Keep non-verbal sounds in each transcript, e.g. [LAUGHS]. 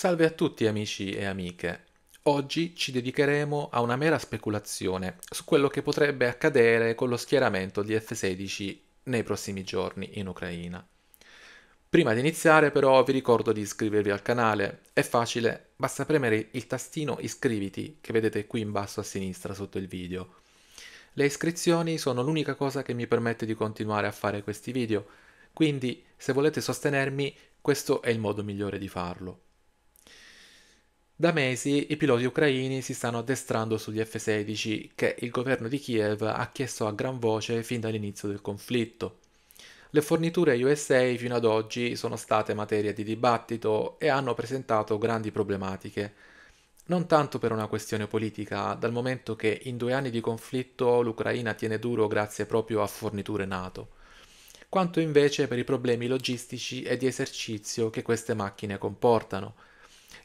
Salve a tutti amici e amiche. Oggi ci dedicheremo a una mera speculazione su quello che potrebbe accadere con lo schieramento di F-16 nei prossimi giorni in Ucraina. Prima di iniziare però vi ricordo di iscrivervi al canale, è facile, basta premere il tastino iscriviti che vedete qui in basso a sinistra sotto il video. Le iscrizioni sono l'unica cosa che mi permette di continuare a fare questi video, quindi se volete sostenermi questo è il modo migliore di farlo. Da mesi i piloti ucraini si stanno addestrando sugli F-16 che il governo di Kiev ha chiesto a gran voce fin dall'inizio del conflitto. Le forniture USA fino ad oggi sono state materia di dibattito e hanno presentato grandi problematiche. Non tanto per una questione politica, dal momento che in due anni di conflitto l'Ucraina tiene duro grazie proprio a forniture NATO, quanto invece per i problemi logistici e di esercizio che queste macchine comportano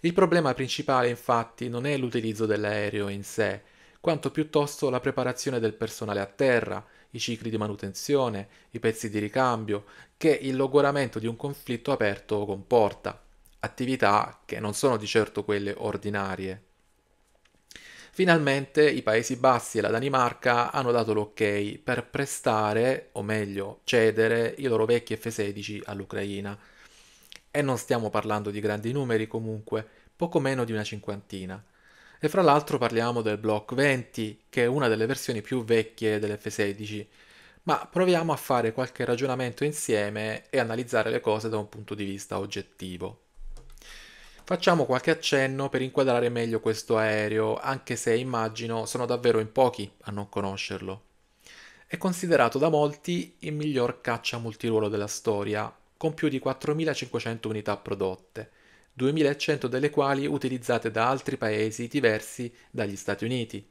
il problema principale infatti non è l'utilizzo dell'aereo in sé, quanto piuttosto la preparazione del personale a terra, i cicli di manutenzione, i pezzi di ricambio, che il logoramento di un conflitto aperto comporta, attività che non sono di certo quelle ordinarie. Finalmente i Paesi Bassi e la Danimarca hanno dato l'ok per prestare, o meglio cedere, i loro vecchi F-16 all'Ucraina e non stiamo parlando di grandi numeri comunque, poco meno di una cinquantina. E fra l'altro parliamo del Block 20, che è una delle versioni più vecchie dell'F16, ma proviamo a fare qualche ragionamento insieme e analizzare le cose da un punto di vista oggettivo. Facciamo qualche accenno per inquadrare meglio questo aereo, anche se immagino sono davvero in pochi a non conoscerlo. È considerato da molti il miglior caccia multiruolo della storia, con più di 4.500 unità prodotte, 2.100 delle quali utilizzate da altri paesi diversi dagli Stati Uniti.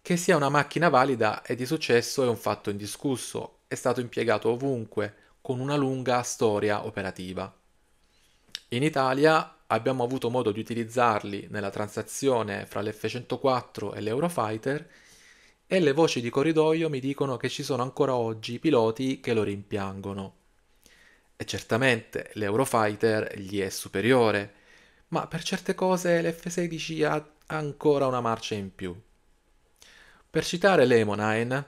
Che sia una macchina valida e di successo è un fatto indiscusso, è stato impiegato ovunque, con una lunga storia operativa. In Italia abbiamo avuto modo di utilizzarli nella transazione fra l'F104 e l'Eurofighter e le voci di corridoio mi dicono che ci sono ancora oggi piloti che lo rimpiangono. E certamente l'Eurofighter gli è superiore, ma per certe cose l'F-16 ha ancora una marcia in più. Per citare Lemonine,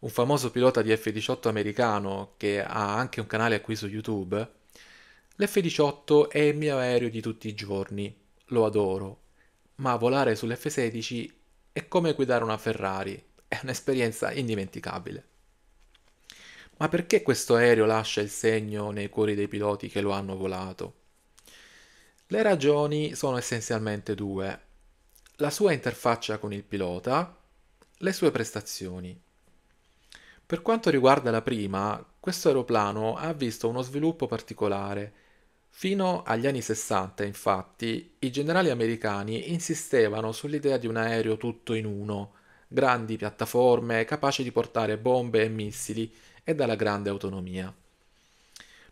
un famoso pilota di F-18 americano che ha anche un canale qui su YouTube, l'F-18 è il mio aereo di tutti i giorni, lo adoro, ma volare sull'F-16 è come guidare una Ferrari, è un'esperienza indimenticabile. Ma perché questo aereo lascia il segno nei cuori dei piloti che lo hanno volato? Le ragioni sono essenzialmente due. La sua interfaccia con il pilota, le sue prestazioni. Per quanto riguarda la prima, questo aeroplano ha visto uno sviluppo particolare. Fino agli anni 60, infatti, i generali americani insistevano sull'idea di un aereo tutto in uno, grandi piattaforme capaci di portare bombe e missili e dalla grande autonomia.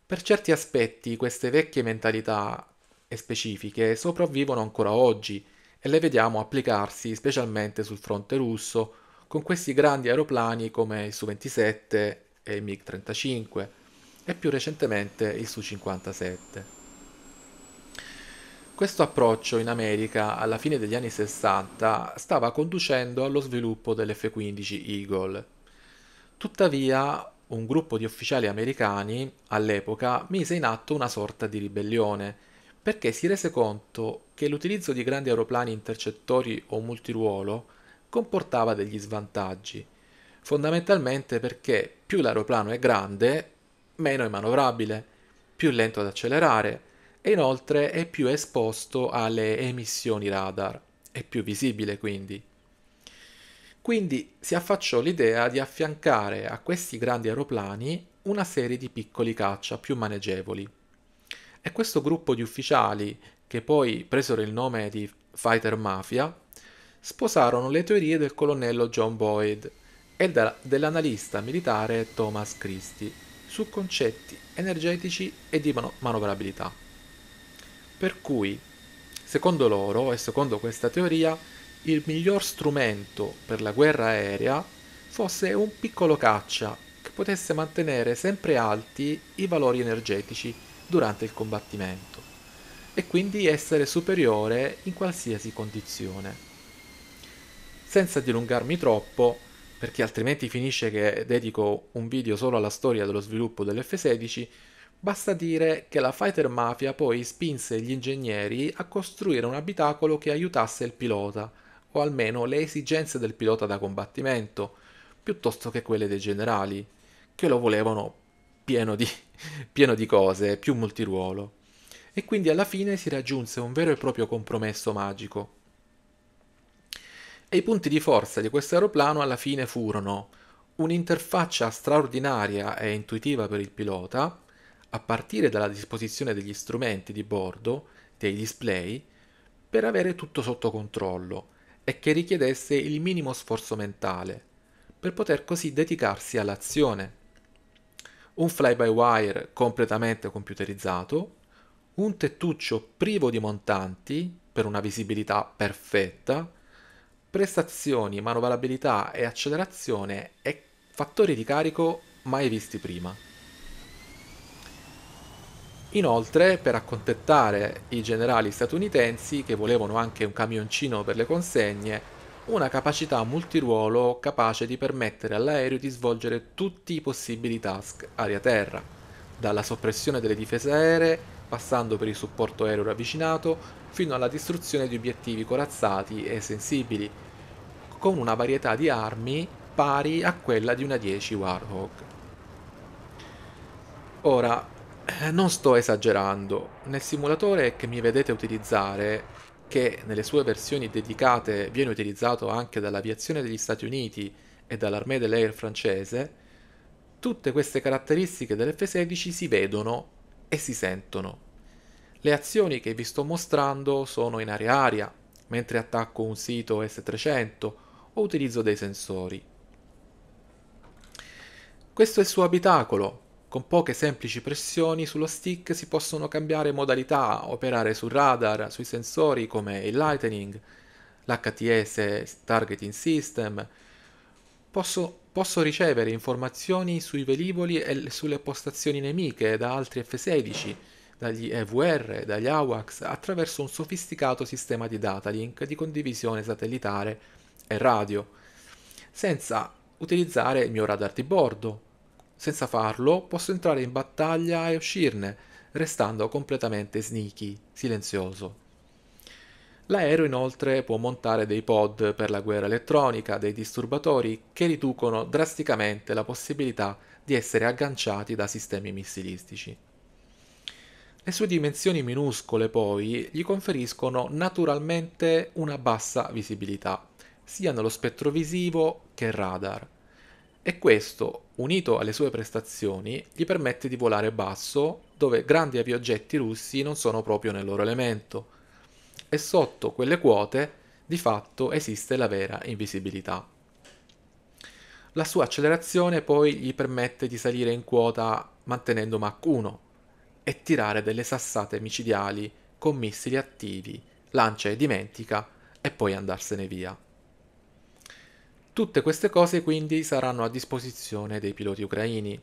Per certi aspetti queste vecchie mentalità e specifiche sopravvivono ancora oggi e le vediamo applicarsi specialmente sul fronte russo con questi grandi aeroplani come il Su-27 e il MiG-35 e più recentemente il Su-57. Questo approccio in America alla fine degli anni 60 stava conducendo allo sviluppo dell'F-15 Eagle. Tuttavia, un gruppo di ufficiali americani, all'epoca, mise in atto una sorta di ribellione, perché si rese conto che l'utilizzo di grandi aeroplani intercettori o multiruolo comportava degli svantaggi, fondamentalmente perché più l'aeroplano è grande, meno è manovrabile, più lento ad accelerare e inoltre è più esposto alle emissioni radar, è più visibile quindi. Quindi si affacciò l'idea di affiancare a questi grandi aeroplani una serie di piccoli caccia più maneggevoli. E questo gruppo di ufficiali, che poi presero il nome di Fighter Mafia, sposarono le teorie del colonnello John Boyd e da, dell'analista militare Thomas Christie su concetti energetici e di man- manovrabilità. Per cui, secondo loro e secondo questa teoria, il miglior strumento per la guerra aerea fosse un piccolo caccia che potesse mantenere sempre alti i valori energetici durante il combattimento e quindi essere superiore in qualsiasi condizione. Senza dilungarmi troppo, perché altrimenti finisce che dedico un video solo alla storia dello sviluppo dell'F-16, Basta dire che la Fighter Mafia poi spinse gli ingegneri a costruire un abitacolo che aiutasse il pilota o almeno le esigenze del pilota da combattimento, piuttosto che quelle dei generali, che lo volevano pieno di, [LAUGHS] pieno di cose, più multiruolo. E quindi alla fine si raggiunse un vero e proprio compromesso magico. E i punti di forza di questo aeroplano alla fine furono un'interfaccia straordinaria e intuitiva per il pilota, a partire dalla disposizione degli strumenti di bordo, dei display, per avere tutto sotto controllo e che richiedesse il minimo sforzo mentale, per poter così dedicarsi all'azione. Un fly-by-wire completamente computerizzato, un tettuccio privo di montanti per una visibilità perfetta, prestazioni, manovrabilità e accelerazione e fattori di carico mai visti prima. Inoltre, per accontentare i generali statunitensi che volevano anche un camioncino per le consegne, una capacità multiruolo capace di permettere all'aereo di svolgere tutti i possibili task aria-terra, dalla soppressione delle difese aeree, passando per il supporto aereo ravvicinato, fino alla distruzione di obiettivi corazzati e sensibili, con una varietà di armi pari a quella di una 10 Warhawk. Ora, eh, non sto esagerando, nel simulatore che mi vedete utilizzare, che nelle sue versioni dedicate viene utilizzato anche dall'aviazione degli Stati Uniti e dall'armée de l'air francese, tutte queste caratteristiche dell'F-16 si vedono e si sentono. Le azioni che vi sto mostrando sono in area-aria, mentre attacco un sito S300 o utilizzo dei sensori. Questo è il suo abitacolo, con poche semplici pressioni sullo stick si possono cambiare modalità, operare su radar, sui sensori come il Lightning, l'HTS Targeting System. Posso, posso ricevere informazioni sui velivoli e sulle postazioni nemiche da altri F-16, dagli EVR, dagli AWACS, attraverso un sofisticato sistema di data link di condivisione satellitare e radio, senza utilizzare il mio radar di bordo senza farlo posso entrare in battaglia e uscirne, restando completamente sneaky, silenzioso. L'aereo inoltre può montare dei pod per la guerra elettronica, dei disturbatori che riducono drasticamente la possibilità di essere agganciati da sistemi missilistici. Le sue dimensioni minuscole poi gli conferiscono naturalmente una bassa visibilità, sia nello spettro visivo che radar, e questo, unito alle sue prestazioni, gli permette di volare basso dove grandi aviogetti russi non sono proprio nel loro elemento e sotto quelle quote di fatto esiste la vera invisibilità. La sua accelerazione poi gli permette di salire in quota mantenendo Mach 1 e tirare delle sassate micidiali con missili attivi, lancia e dimentica e poi andarsene via. Tutte queste cose quindi saranno a disposizione dei piloti ucraini.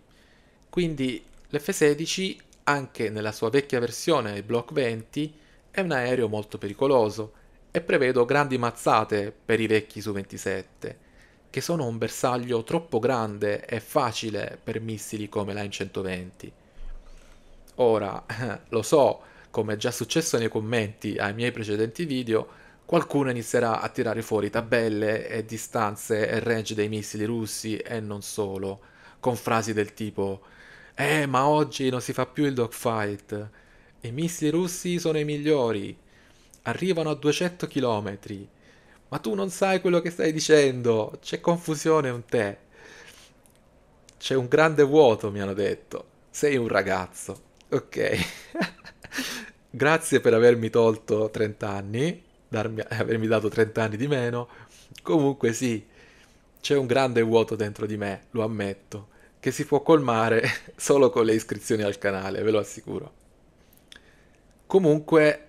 Quindi l'F-16, anche nella sua vecchia versione Block 20, è un aereo molto pericoloso e prevedo grandi mazzate per i vecchi Su-27, che sono un bersaglio troppo grande e facile per missili come la 120 Ora, [LAUGHS] lo so, come è già successo nei commenti ai miei precedenti video, qualcuno inizierà a tirare fuori tabelle e distanze e range dei missili russi e non solo, con frasi del tipo Eh, ma oggi non si fa più il dogfight, i missili russi sono i migliori, arrivano a 200 km, ma tu non sai quello che stai dicendo, c'è confusione un te. C'è un grande vuoto, mi hanno detto. Sei un ragazzo. Ok. [LAUGHS] Grazie per avermi tolto 30 anni darmi, eh, avermi dato 30 anni di meno. Comunque sì, c'è un grande vuoto dentro di me, lo ammetto, che si può colmare [LAUGHS] solo con le iscrizioni al canale, ve lo assicuro. Comunque,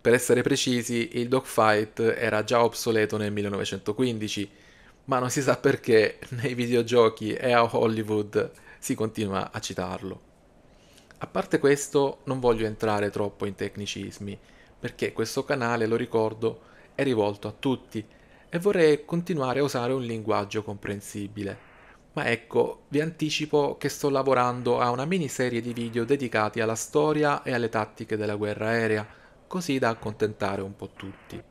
per essere precisi, il dogfight era già obsoleto nel 1915, ma non si sa perché [LAUGHS] nei videogiochi e a Hollywood si continua a citarlo. A parte questo, non voglio entrare troppo in tecnicismi, perché questo canale, lo ricordo, è rivolto a tutti e vorrei continuare a usare un linguaggio comprensibile. Ma ecco, vi anticipo che sto lavorando a una miniserie di video dedicati alla storia e alle tattiche della guerra aerea, così da accontentare un po' tutti.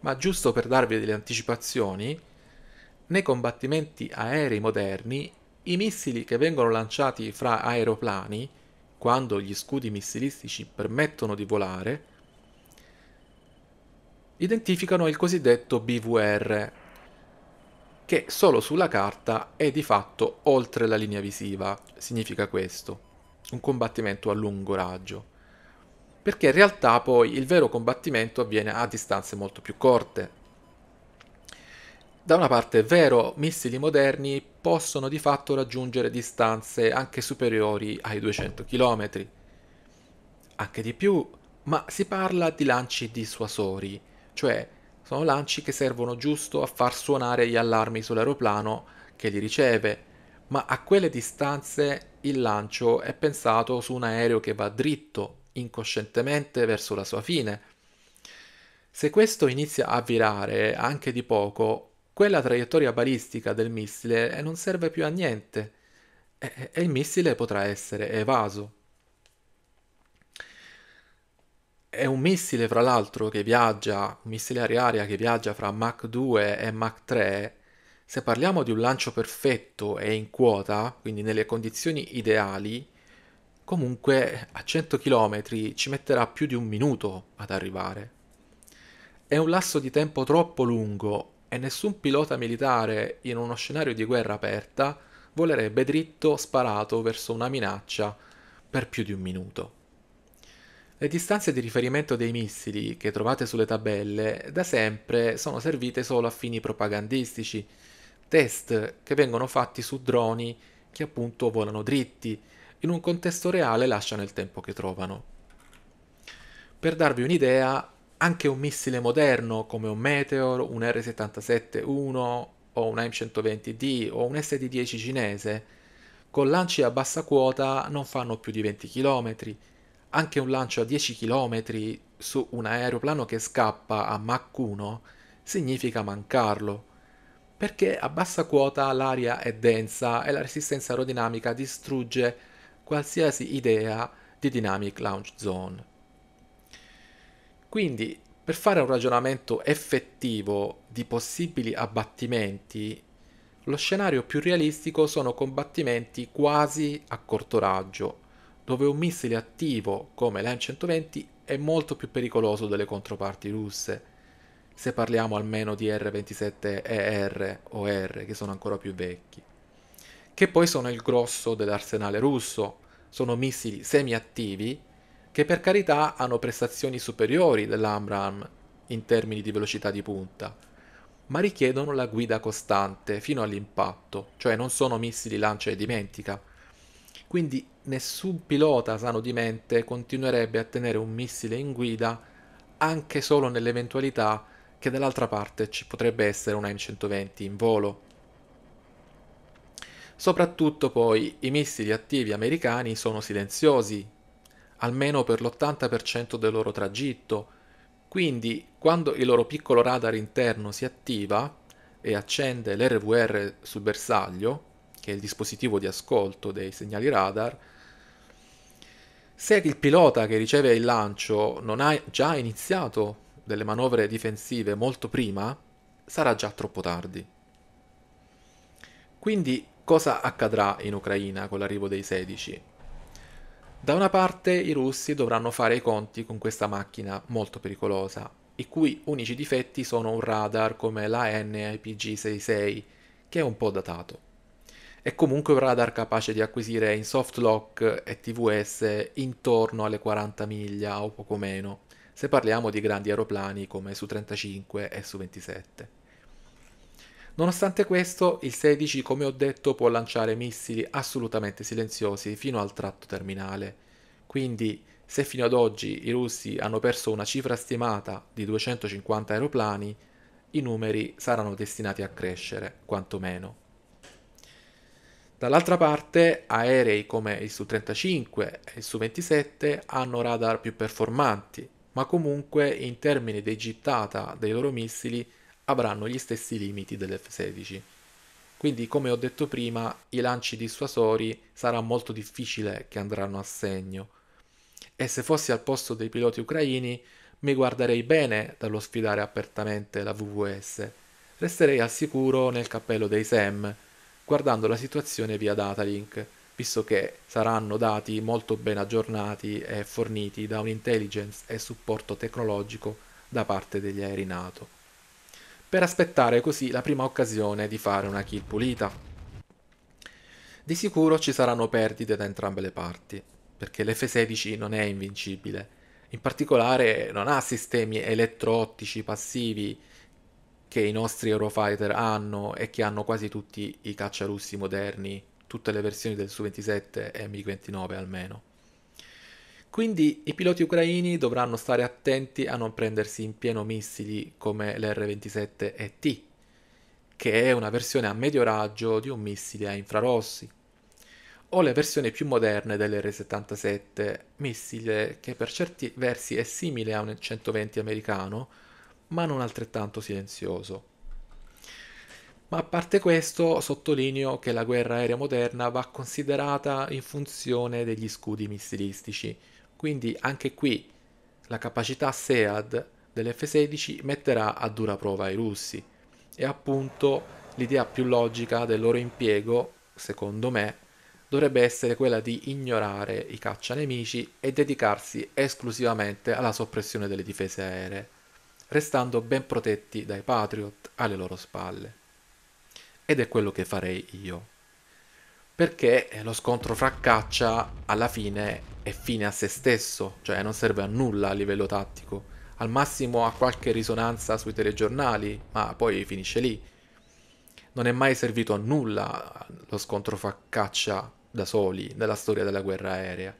Ma giusto per darvi delle anticipazioni, nei combattimenti aerei moderni, i missili che vengono lanciati fra aeroplani, quando gli scudi missilistici permettono di volare, identificano il cosiddetto BVR, che solo sulla carta è di fatto oltre la linea visiva. Significa questo, un combattimento a lungo raggio. Perché in realtà poi il vero combattimento avviene a distanze molto più corte. Da una parte è vero, missili moderni possono di fatto raggiungere distanze anche superiori ai 200 km, anche di più, ma si parla di lanci dissuasori, cioè sono lanci che servono giusto a far suonare gli allarmi sull'aeroplano che li riceve, ma a quelle distanze il lancio è pensato su un aereo che va dritto incoscientemente verso la sua fine. Se questo inizia a virare anche di poco, quella traiettoria balistica del missile non serve più a niente e, il missile potrà essere evaso. È un missile, fra l'altro, che viaggia, un missile aria-aria che viaggia fra Mach 2 e Mach 3. Se parliamo di un lancio perfetto e in quota, quindi nelle condizioni ideali, comunque a 100 km ci metterà più di un minuto ad arrivare. È un lasso di tempo troppo lungo e nessun pilota militare in uno scenario di guerra aperta volerebbe dritto sparato verso una minaccia per più di un minuto. Le distanze di riferimento dei missili, che trovate sulle tabelle, da sempre sono servite solo a fini propagandistici, test che vengono fatti su droni che appunto volano dritti, in un contesto reale lasciano il tempo che trovano. Per darvi un'idea, anche un missile moderno come un Meteor, un R-77-1 o un AIM-120D o un sd 10 cinese, con lanci a bassa quota non fanno più di 20 km, anche un lancio a 10 km su un aeroplano che scappa a Mach 1 significa mancarlo, perché a bassa quota l'aria è densa e la resistenza aerodinamica distrugge qualsiasi idea di dynamic launch zone. Quindi, per fare un ragionamento effettivo di possibili abbattimenti, lo scenario più realistico sono combattimenti quasi a corto raggio, dove un missile attivo come lan 120 è molto più pericoloso delle controparti russe, se parliamo almeno di R-27ER o R, che sono ancora più vecchi, che poi sono il grosso dell'arsenale russo, sono missili semiattivi che per carità hanno prestazioni superiori dell'Amram in termini di velocità di punta, ma richiedono la guida costante fino all'impatto, cioè non sono missili lancia e dimentica, quindi nessun pilota sano di mente continuerebbe a tenere un missile in guida anche solo nell'eventualità che dall'altra parte ci potrebbe essere un M120 in volo. Soprattutto poi i missili attivi americani sono silenziosi, almeno per l'80% del loro tragitto, quindi quando il loro piccolo radar interno si attiva e accende l'RVR sul bersaglio, che è il dispositivo di ascolto dei segnali radar, se il pilota che riceve il lancio non ha già iniziato delle manovre difensive molto prima, sarà già troppo tardi. Quindi cosa accadrà in Ucraina con l'arrivo dei 16? Da una parte i russi dovranno fare i conti con questa macchina molto pericolosa, i cui unici difetti sono un radar come la NIPG-66, che è un po' datato e comunque un radar capace di acquisire in soft lock e TVS intorno alle 40 miglia o poco meno, se parliamo di grandi aeroplani come su 35 e su 27. Nonostante questo, il 16, come ho detto, può lanciare missili assolutamente silenziosi fino al tratto terminale. Quindi, se fino ad oggi i russi hanno perso una cifra stimata di 250 aeroplani, i numeri saranno destinati a crescere, quantomeno. Dall'altra parte aerei come il Su-35 e il Su-27 hanno radar più performanti, ma comunque in termini di gittata dei loro missili avranno gli stessi limiti dell'F-16. Quindi come ho detto prima, i lanci dissuasori sarà molto difficile che andranno a segno. E se fossi al posto dei piloti ucraini, mi guarderei bene dallo sfidare apertamente la VVS. Resterei al sicuro nel cappello dei SEM, guardando la situazione via datalink, visto che saranno dati molto ben aggiornati e forniti da un'intelligence e supporto tecnologico da parte degli aerei NATO, per aspettare così la prima occasione di fare una kill pulita. Di sicuro ci saranno perdite da entrambe le parti, perché l'F-16 non è invincibile, in particolare non ha sistemi elettro-ottici passivi che i nostri Eurofighter hanno e che hanno quasi tutti i caccia russi moderni, tutte le versioni del Su-27 e MiG-29 almeno. Quindi i piloti ucraini dovranno stare attenti a non prendersi in pieno missili come l'R-27 ET, che è una versione a medio raggio di un missile a infrarossi, o le versioni più moderne dell'R-77, missile che per certi versi è simile a un 120 americano, ma non altrettanto silenzioso. Ma a parte questo, sottolineo che la guerra aerea moderna va considerata in funzione degli scudi missilistici, quindi anche qui la capacità SEAD dell'F-16 metterà a dura prova i russi. E appunto l'idea più logica del loro impiego, secondo me, dovrebbe essere quella di ignorare i caccia nemici e dedicarsi esclusivamente alla soppressione delle difese aeree restando ben protetti dai Patriot alle loro spalle. Ed è quello che farei io. Perché lo scontro fra caccia alla fine è fine a se stesso, cioè non serve a nulla a livello tattico, al massimo ha qualche risonanza sui telegiornali, ma poi finisce lì. Non è mai servito a nulla lo scontro fra caccia da soli nella storia della guerra aerea.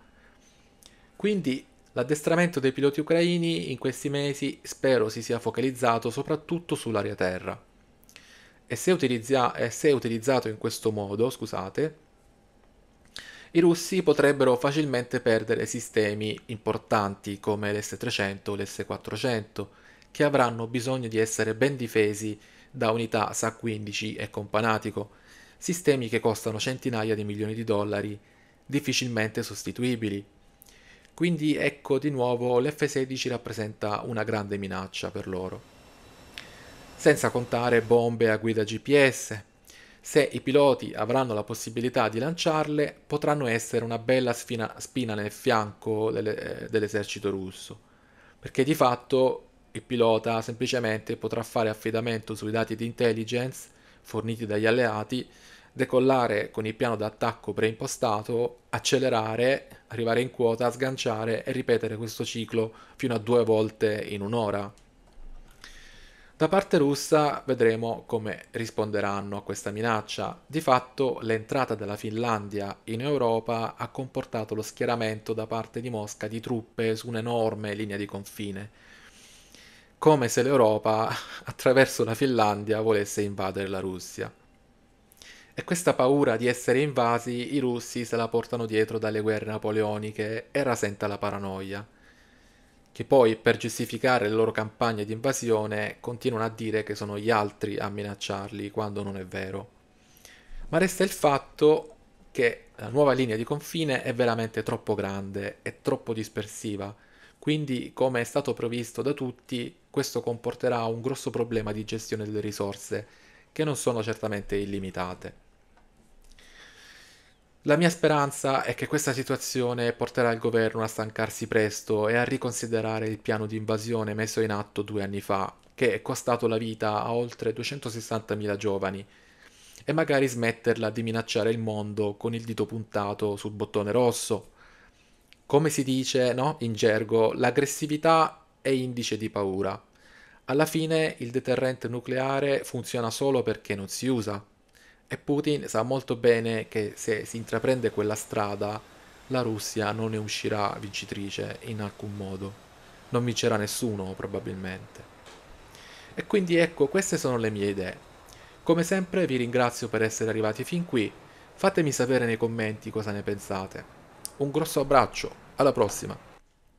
Quindi L'addestramento dei piloti ucraini in questi mesi spero si sia focalizzato soprattutto sull'aria terra. E se, utilizza- e se utilizzato in questo modo, scusate, i russi potrebbero facilmente perdere sistemi importanti come l'S-300 o l'S-400, che avranno bisogno di essere ben difesi da unità SA-15 e companatico, sistemi che costano centinaia di milioni di dollari, difficilmente sostituibili. Quindi ecco di nuovo l'F-16 rappresenta una grande minaccia per loro. Senza contare bombe a guida GPS. Se i piloti avranno la possibilità di lanciarle, potranno essere una bella sfina, spina nel fianco delle, eh, dell'esercito russo, perché di fatto il pilota semplicemente potrà fare affidamento sui dati di intelligence forniti dagli alleati decollare con il piano d'attacco preimpostato, accelerare, arrivare in quota, sganciare e ripetere questo ciclo fino a due volte in un'ora. Da parte russa vedremo come risponderanno a questa minaccia. Di fatto l'entrata della Finlandia in Europa ha comportato lo schieramento da parte di Mosca di truppe su un'enorme linea di confine, come se l'Europa [LAUGHS] attraverso la Finlandia volesse invadere la Russia. E questa paura di essere invasi i russi se la portano dietro dalle guerre napoleoniche e rasenta la paranoia, che poi per giustificare le loro campagne di invasione continuano a dire che sono gli altri a minacciarli quando non è vero. Ma resta il fatto che la nuova linea di confine è veramente troppo grande e troppo dispersiva, quindi come è stato previsto da tutti questo comporterà un grosso problema di gestione delle risorse che non sono certamente illimitate. La mia speranza è che questa situazione porterà il governo a stancarsi presto e a riconsiderare il piano di invasione messo in atto due anni fa, che è costato la vita a oltre 260.000 giovani, e magari smetterla di minacciare il mondo con il dito puntato sul bottone rosso. Come si dice, no? In gergo, l'aggressività è indice di paura. Alla fine il deterrente nucleare funziona solo perché non si usa. E Putin sa molto bene che se si intraprende quella strada la Russia non ne uscirà vincitrice in alcun modo. Non vincerà nessuno probabilmente. E quindi ecco, queste sono le mie idee. Come sempre vi ringrazio per essere arrivati fin qui. Fatemi sapere nei commenti cosa ne pensate. Un grosso abbraccio, alla prossima!